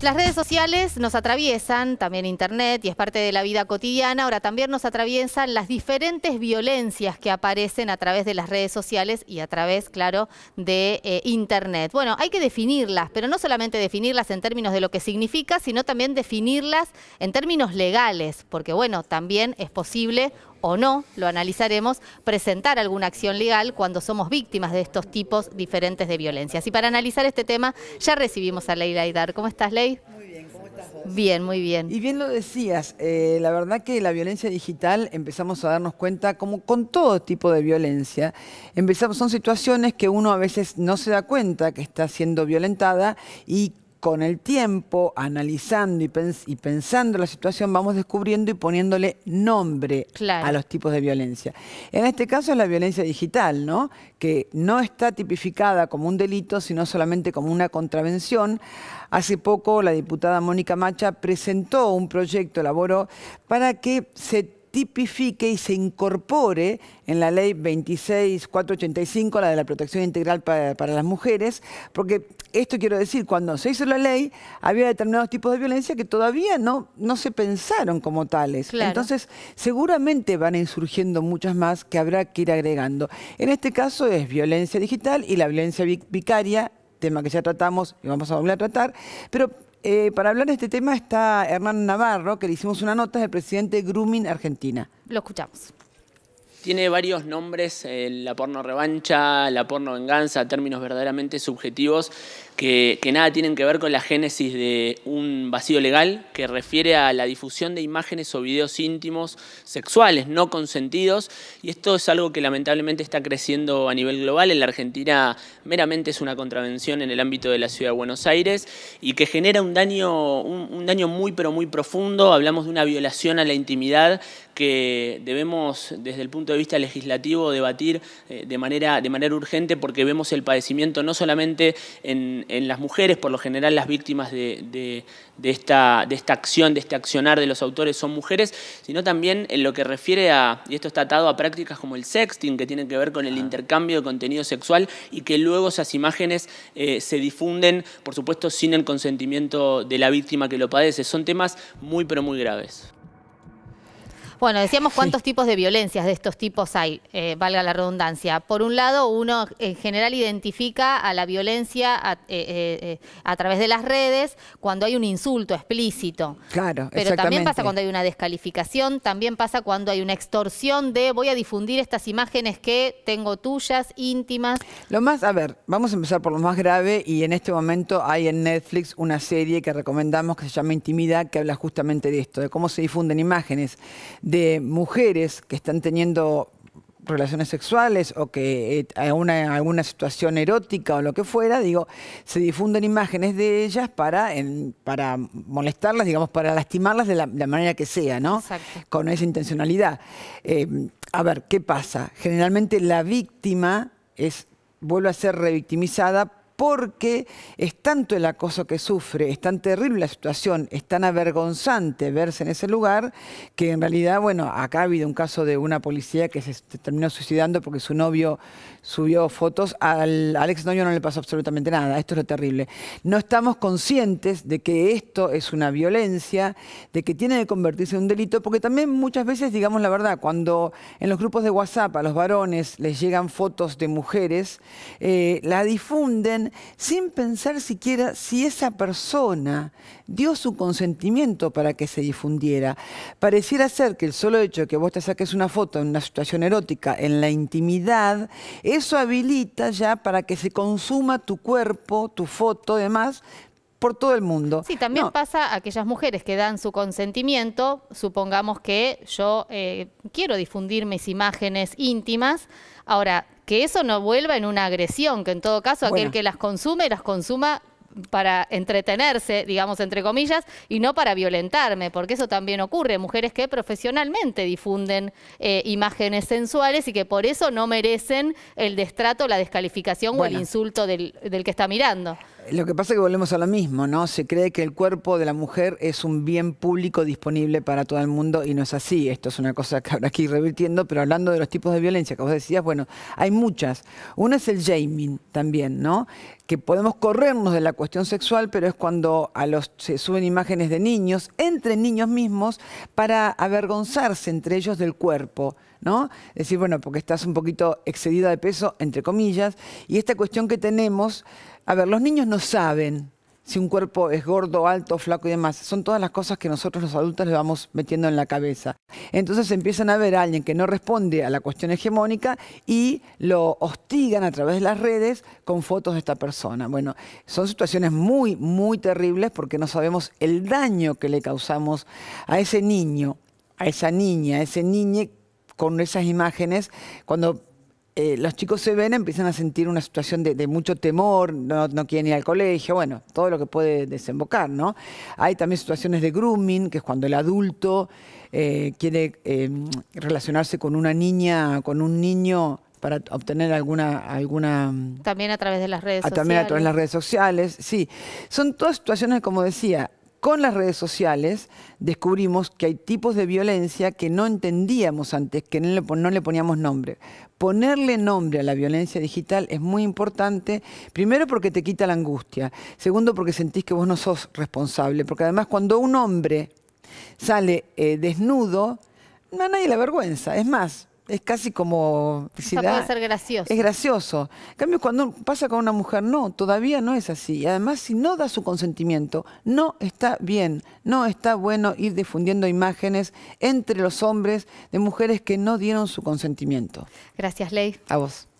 Las redes sociales nos atraviesan, también Internet, y es parte de la vida cotidiana. Ahora también nos atraviesan las diferentes violencias que aparecen a través de las redes sociales y a través, claro, de eh, Internet. Bueno, hay que definirlas, pero no solamente definirlas en términos de lo que significa, sino también definirlas en términos legales, porque bueno, también es posible o no, lo analizaremos, presentar alguna acción legal cuando somos víctimas de estos tipos diferentes de violencias. Y para analizar este tema ya recibimos a Leila Laidar. ¿Cómo estás, Ley? Muy bien, ¿cómo estás vos? Bien, muy bien. Y bien lo decías, eh, la verdad que la violencia digital empezamos a darnos cuenta como con todo tipo de violencia, empezamos, son situaciones que uno a veces no se da cuenta que está siendo violentada y con el tiempo, analizando y, pensando la situación, vamos descubriendo y poniéndole nombre a los tipos de violencia. En este caso es la violencia digital, ¿no? que no está tipificada como un delito, sino solamente como una contravención. Hace poco la diputada Mónica Macha presentó un proyecto, elaboró, para que se tipifique y se incorpore en la ley 26485, la de la protección integral para, las mujeres, porque esto quiero decir, cuando se hizo la ley había determinados tipos de violencia que todavía no, no se pensaron como tales. Entonces, seguramente van surgiendo muchas más que habrá que ir agregando. En este caso es violencia digital y la violencia vicaria tema que ya tratamos y vamos a volver a tratar, pero eh, para hablar de este tema está Hernán Navarro, que le hicimos una nota del presidente Grooming Argentina. Lo escuchamos. Tiene varios nombres, eh, la porno revancha, la porno venganza, términos verdaderamente subjetivos que, nada tienen que ver con la génesis de un vacío legal que refiere a la difusión de imágenes o videos íntimos sexuales no consentidos y esto es algo que lamentablemente está creciendo a nivel global. En la Argentina meramente es una contravención en el ámbito de la ciudad de Buenos Aires y que genera un daño, daño muy pero muy profundo. Hablamos de una violación a la intimidad que debemos desde el punto de vista legislativo debatir eh, de, manera, de manera urgente porque vemos el padecimiento no solamente en, las mujeres, por lo general las víctimas de, de, esta, acción, de este accionar de los autores son mujeres, sino también en lo que refiere a, y esto está atado a prácticas como el sexting, que tienen que ver con el ah. intercambio de contenido sexual y que luego esas imágenes eh, se difunden, por supuesto, sin el consentimiento de la víctima que lo padece. Son temas muy, pero muy graves. Bueno, decíamos cuántos tipos de violencias de estos tipos hay, eh, valga la redundancia. Por un lado, uno en general identifica a la violencia a, eh, eh, a través de las redes cuando hay un insulto explícito. Claro, Pero también pasa cuando hay una descalificación, también pasa cuando hay una extorsión de voy a difundir estas imágenes que tengo tuyas, íntimas. Lo más, a ver, vamos a empezar por lo más grave y en este momento hay en Netflix una serie que recomendamos que se llama Intimidad que habla justamente de esto, de cómo se difunden imágenes de mujeres que están teniendo relaciones sexuales o que hay eh, alguna situación erótica o lo que fuera, digo, se difunden imágenes de ellas para, para molestarlas, digamos, para lastimarlas de la, manera que sea, ¿no? Con esa intencionalidad. Eh, a ver, ¿qué pasa? Generalmente la víctima es vuelve a ser revictimizada porque es tanto el acoso que sufre, es tan terrible la situación, es tan avergonzante verse en ese lugar, que en realidad, bueno, acá ha habido un caso de una policía que se terminó suicidando porque su novio subió fotos, al, Alex exnovio no le pasó absolutamente nada, esto es lo terrible. No estamos conscientes de que esto es una violencia, de que tiene que convertirse en un delito, porque también muchas veces, digamos la verdad, cuando en los grupos de WhatsApp a los varones les llegan fotos de mujeres, eh, la difunden, sin pensar siquiera si esa persona dio su consentimiento para que se difundiera. Pareciera ser que el solo hecho de que vos te saques una foto en una situación erótica, en la intimidad, eso habilita ya para que se consuma tu cuerpo, tu foto, demás, por todo el mundo. Sí, también pasa a aquellas mujeres que dan su consentimiento, supongamos que yo eh, quiero difundir mis imágenes íntimas, ahora, que eso no vuelva en una agresión, que en todo caso aquel que las consume las consuma para entretenerse, digamos, entre comillas, y no para violentarme, porque eso también ocurre. Mujeres que profesionalmente difunden eh, imágenes sensuales y que por eso no merecen el destrato, la descalificación o el insulto del, que está mirando. Lo que pasa es que volvemos a lo mismo, ¿no? Se cree que el cuerpo de la mujer es un bien público disponible para todo el mundo y no es así. Esto es una cosa que habrá que ir revirtiendo, pero hablando de los tipos de violencia que vos decías, bueno, hay muchas. Una es el Jaming también, ¿no? que podemos corrernos de la cuestión sexual, pero es cuando a los se suben imágenes de niños, entre niños mismos, para avergonzarse entre ellos del cuerpo, ¿no? Es decir, bueno, porque estás un poquito excedida de peso, entre comillas, y esta cuestión que tenemos, a ver, los niños no saben, si un cuerpo es gordo, alto, flaco y demás. Son todas las cosas que nosotros los adultos le vamos metiendo en la cabeza. Entonces empiezan a ver a alguien que no responde a la cuestión hegemónica y lo hostigan a través de las redes con fotos de esta persona. Bueno, son situaciones muy, muy terribles porque no sabemos el daño que le causamos a ese niño, a esa niña, a ese niño con esas imágenes cuando eh, los chicos se ven, empiezan a sentir una situación de, mucho temor, no, quieren ir al colegio, bueno, todo lo que puede desembocar, ¿no? Hay también situaciones de grooming, que es cuando el adulto eh, quiere eh, relacionarse con una niña, con un niño para obtener alguna alguna también a través de las redes sociales. también a través de las redes sociales sí son todas situaciones como decía con las redes sociales descubrimos que hay tipos de violencia que no entendíamos antes, que no le, poníamos nombre. Ponerle nombre a la violencia digital es muy importante, primero porque te quita la angustia, segundo porque sentís que vos no sos responsable, porque además cuando un hombre sale eh, desnudo, no a nadie la vergüenza, es más, es casi como... Si ser gracioso. Es gracioso. En cambio, cuando pasa con una mujer, no, todavía no es así. Y Además, si no da su consentimiento, no está bien, no está bueno ir difundiendo imágenes entre los hombres de mujeres que no dieron su consentimiento. Gracias, Ley. A vos.